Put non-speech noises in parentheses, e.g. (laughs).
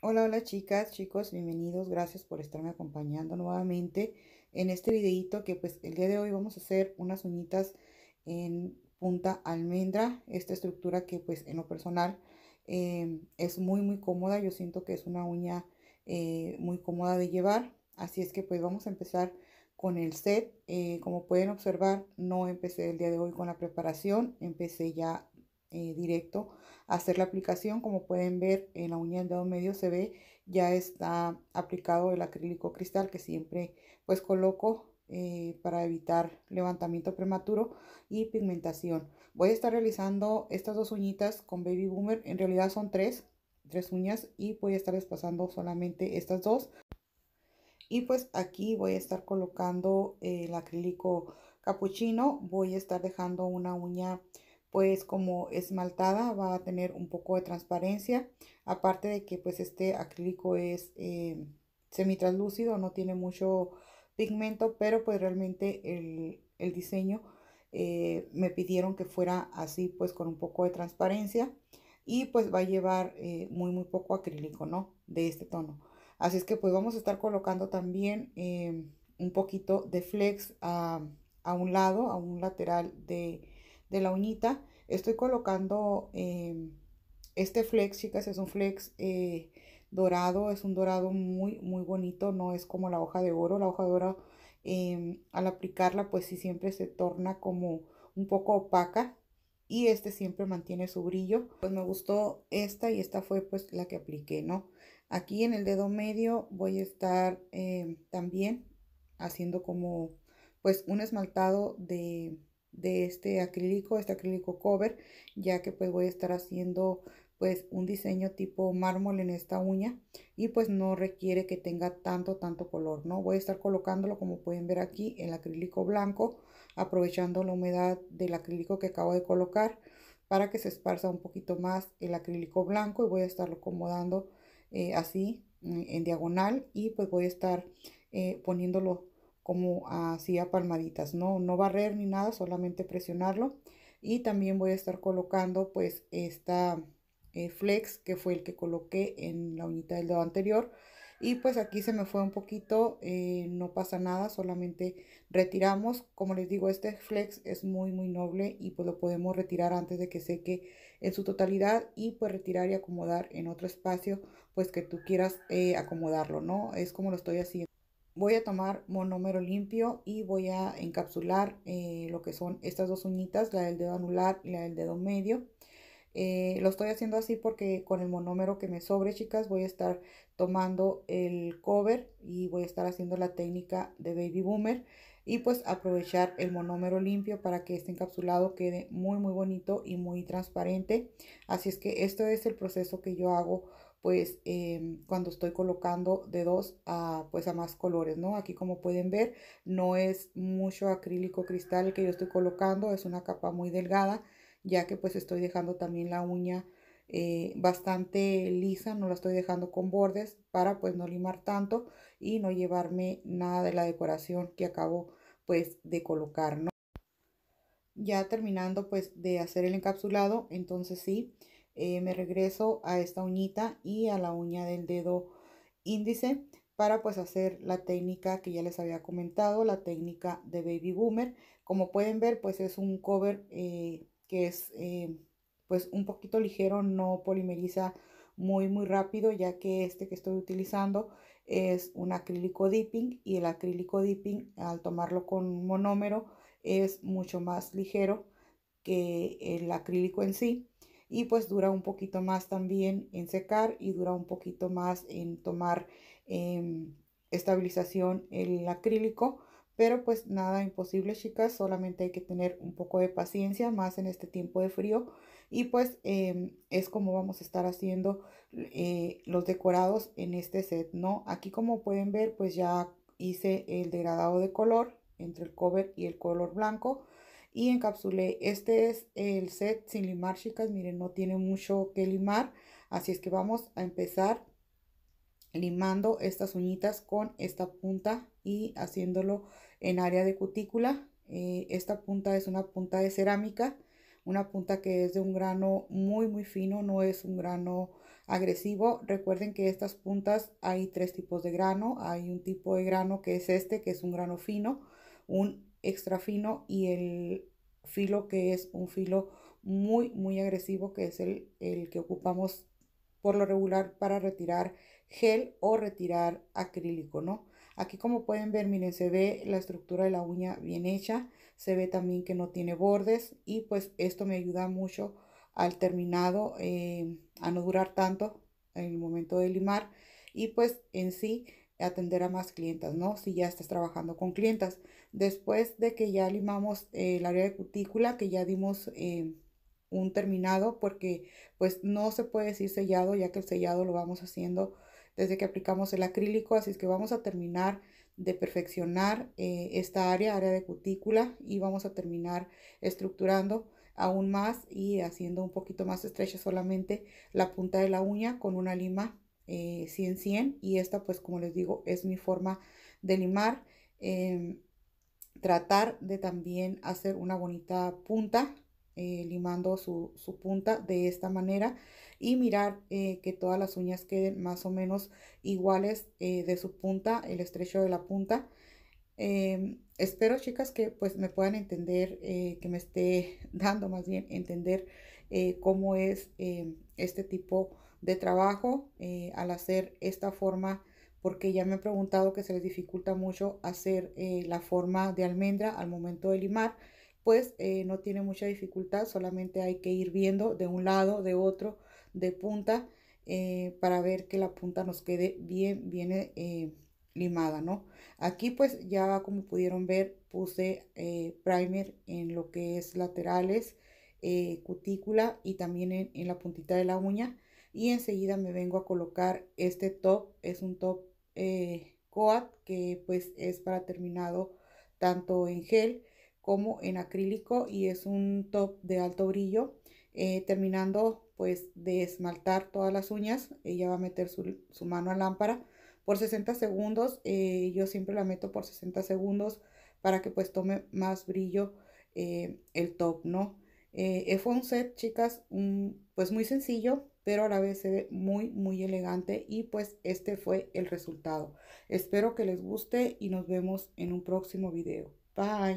Hola, hola chicas, chicos, bienvenidos, gracias por estarme acompañando nuevamente en este videito que pues el día de hoy vamos a hacer unas uñitas en punta almendra, esta estructura que pues en lo personal eh, es muy muy cómoda, yo siento que es una uña eh, muy cómoda de llevar, así es que pues vamos a empezar con el set, eh, como pueden observar no empecé el día de hoy con la preparación, empecé ya directo hacer la aplicación. Como pueden ver en la uña del dedo medio se ve ya está aplicado el acrílico cristal que siempre pues coloco eh, para evitar levantamiento prematuro y pigmentación. Voy a estar realizando estas dos uñitas con Baby Boomer. En realidad son tres, tres uñas y voy a estar despasando solamente estas dos. Y pues aquí voy a estar colocando el acrílico capuchino. Voy a estar dejando una uña pues como esmaltada va a tener un poco de transparencia aparte de que pues este acrílico es eh, semitranslúcido no tiene mucho pigmento pero pues realmente el, diseño eh, me pidieron que fuera así pues con un poco de transparencia y pues va a llevar eh, muy muy poco acrílico no de este tono así es que pues vamos a estar colocando también un poquito de flex a un lado a un lateral de de la uñita, estoy colocando em, este flex, chicas, es un flex eh, dorado, es un dorado muy, muy bonito, no es como la hoja de oro, la hoja de oro em, al aplicarla pues sí siempre se torna como un poco opaca y este siempre mantiene su brillo. Pues me gustó esta y esta fue pues la que apliqué, ¿no? Aquí en el dedo medio voy a estar em, también haciendo como pues un esmaltado de de este acrílico, este acrílico cover, ya que pues voy a estar haciendo pues un diseño tipo mármol en esta uña y pues no requiere que tenga tanto tanto color no voy a estar colocándolo como pueden ver aquí el acrílico blanco aprovechando la humedad del acrílico que acabo de colocar para que se esparza un poquito más el acrílico blanco y voy a estarlo acomodando eh, así en diagonal y pues voy a estar eh, poniéndolo como así a palmaditas, no, no barrer ni nada, solamente presionarlo. Y también voy a estar colocando pues esta eh, flex que fue el que coloqué en la uñita del dedo anterior. Y pues aquí se me fue un poquito, eh, no pasa nada, solamente retiramos. Como les digo, este flex es muy muy noble y pues lo podemos retirar antes de que seque en su totalidad y pues retirar y acomodar en otro espacio pues que tú quieras eh, acomodarlo, ¿no? Es como lo estoy haciendo voy a tomar monómero limpio y voy a encapsular eh, lo que son estas dos uñitas, la del dedo anular y la del dedo medio. Eh, lo estoy haciendo así porque con el monómero que me sobre, chicas, voy a estar tomando el cover y voy a estar haciendo la técnica de baby boomer y pues aprovechar el monómero limpio para que este encapsulado quede muy muy bonito y muy transparente. Así es que esto es el proceso que yo hago pues em, cuando estoy colocando de dos a pues a más colores no aquí como pueden ver no es mucho acrílico cristal que yo estoy colocando es una capa muy delgada ya que pues estoy dejando también la uña eh, bastante lisa no la estoy dejando con bordes para pues no limar tanto y no llevarme nada de la decoración que acabo pues de colocar ¿no? ya terminando pues de hacer el encapsulado entonces sí eh, me regreso a esta uñita y a la uña del dedo índice para pues hacer la técnica que ya les había comentado, la técnica de Baby Boomer. Como pueden ver, pues es un cover eh, que es eh, pues un poquito ligero, no polimeriza muy muy rápido, ya que este que estoy utilizando es un acrílico dipping y el acrílico dipping al tomarlo con monómero es mucho más ligero que el acrílico en sí y pues dura un poquito más también en secar y dura un poquito más en tomar em, estabilización el acrílico. Pero pues nada imposible chicas, solamente hay que tener un poco de paciencia más en este tiempo de frío. Y pues em, es como vamos a estar haciendo eh, los decorados en este set, ¿no? Aquí como pueden ver pues ya hice el degradado de color entre el cover y el color blanco y encapsulé. Este es el set sin limar, chicas. Miren, no tiene mucho que limar. Así es que vamos a empezar limando estas uñitas con esta punta y haciéndolo en área de cutícula. Eh, esta punta es una punta de cerámica, una punta que es de un grano muy muy fino, no es un grano agresivo. Recuerden que estas puntas hay tres tipos de grano. Hay un tipo de grano que es este, que es un grano fino, un extra fino y el filo que es un filo muy muy agresivo que es el, el que ocupamos por lo regular para retirar gel o retirar acrílico, ¿no? Aquí como pueden ver, miren, se ve la estructura de la uña bien hecha, se ve también que no tiene bordes y pues esto me ayuda mucho al terminado eh, a no durar tanto en el momento de limar y pues en sí atender a más clientas, ¿no? Si ya estás trabajando con clientas. Después de que ya limamos eh, el área de cutícula, que ya dimos eh, un terminado, porque pues no se puede decir sellado, ya que el sellado lo vamos haciendo desde que aplicamos el acrílico, así es que vamos a terminar de perfeccionar eh, esta área, área de cutícula, y vamos a terminar estructurando aún más y haciendo un poquito más estrecha solamente la punta de la uña con una lima 100 eh, 100 y esta pues como les digo es mi forma de limar em, tratar de también hacer una bonita punta eh, limando su, punta de esta manera y mirar eh, que todas las uñas queden más o menos iguales de su punta, el estrecho de la punta. Em, espero chicas que pues me puedan entender, que me esté (laughs) dando más bien entender cómo es em, este tipo de de trabajo eh, al hacer esta forma porque ya me han preguntado que se les dificulta mucho hacer eh, la forma de almendra al momento de limar pues eh, no tiene mucha dificultad solamente hay que ir viendo de un lado de otro de punta para ver que la punta nos quede bien bien limada no aquí pues ya como pudieron ver puse primer en lo que es laterales cutícula y también en la puntita de la uña y enseguida me vengo a colocar este top es un top eh, coat que pues es para terminado tanto en gel como en acrílico y es un top de alto brillo eh, terminando pues de esmaltar todas las uñas ella va a meter su, mano a lámpara por 60 segundos eh, yo siempre la meto por 60 segundos para que pues tome más brillo el top no fue un set chicas pues muy sencillo pero a la vez se ve muy, muy elegante y pues este fue el resultado. Espero que les guste y nos vemos en un próximo video. Bye.